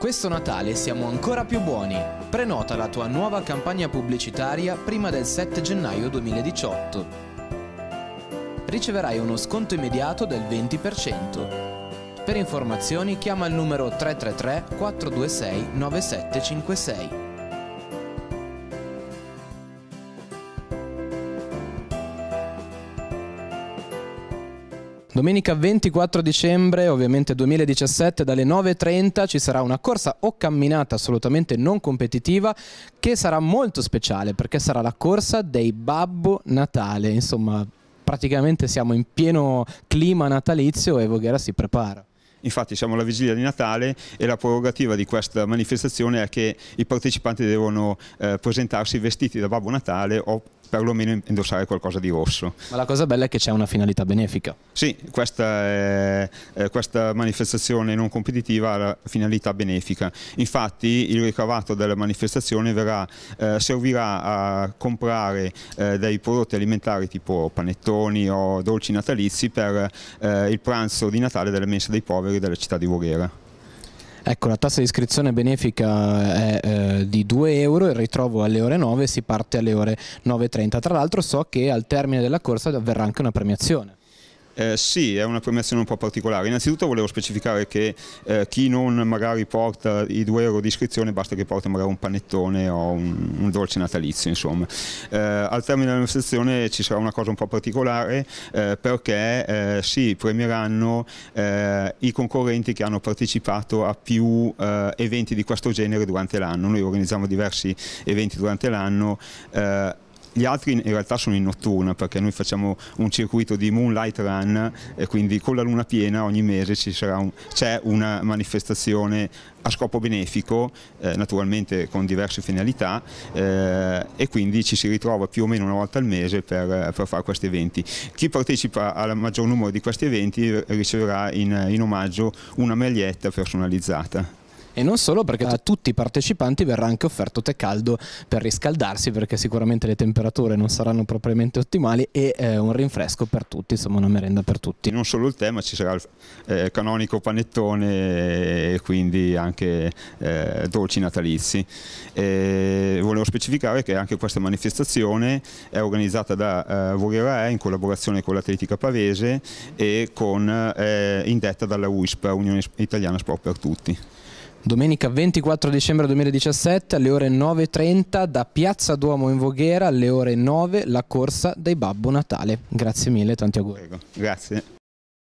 Questo Natale siamo ancora più buoni. Prenota la tua nuova campagna pubblicitaria prima del 7 gennaio 2018. Riceverai uno sconto immediato del 20%. Per informazioni chiama il numero 333 426 9756. Domenica 24 dicembre, ovviamente 2017, dalle 9.30 ci sarà una corsa o camminata assolutamente non competitiva che sarà molto speciale perché sarà la corsa dei Babbo Natale. Insomma, praticamente siamo in pieno clima natalizio e Voghera si prepara. Infatti siamo alla vigilia di Natale e la prerogativa di questa manifestazione è che i partecipanti devono eh, presentarsi vestiti da Babbo Natale o perlomeno indossare qualcosa di rosso. Ma la cosa bella è che c'è una finalità benefica. Sì, questa, è, questa, manifestazione non competitiva ha la finalità benefica. Infatti il ricavato della manifestazione verrà, eh, servirà a comprare eh, dei prodotti alimentari tipo panettoni o dolci natalizi per eh, il pranzo di Natale delle mense dei poveri poveri della città di Voghera. Ecco, la tassa di iscrizione benefica è eh, di 2 euro, il ritrovo alle ore 9 si parte alle ore 9.30. Tra l'altro so che al termine della corsa avverrà anche una premiazione. Eh, sì, è una premiazione un po' particolare. Innanzitutto volevo specificare che eh, chi non magari porta i 2 euro di iscrizione basta che porti magari un panettone o un, un dolce natalizio. Insomma. Eh, al termine della manifestazione ci sarà una cosa un po' particolare eh, perché eh, si premieranno i concorrenti che hanno partecipato a più eventi di questo genere durante l'anno. Noi organizziamo diversi eventi durante l'anno gli altri in realtà sono in notturna perché noi facciamo un circuito di Moonlight Run e quindi con la luna piena ogni mese c'è un, una manifestazione a scopo benefico, eh, naturalmente con diverse finalità eh, e quindi ci si ritrova più o meno una volta al mese per, per fare questi eventi. Chi partecipa al maggior numero di questi eventi riceverà in, in omaggio una maglietta personalizzata. E non solo perché a tutti i partecipanti verrà anche offerto tè caldo per riscaldarsi perché sicuramente le temperature non saranno propriamente ottimali e eh, un rinfresco per tutti, insomma una merenda per tutti. Non solo il tè ma ci sarà il eh, canonico panettone e quindi anche eh, dolci natalizi. E volevo specificare che anche questa manifestazione è organizzata da eh, Voghera in collaborazione con l'Atletica Pavese e con, eh, indetta dalla UISP, Unione Italiana Sport per Tutti. Domenica 24 dicembre 2017 alle ore 9.30 da Piazza Duomo in Voghera alle ore 9 la corsa dei Babbo Natale. Grazie mille, tanti auguri. Prego, grazie.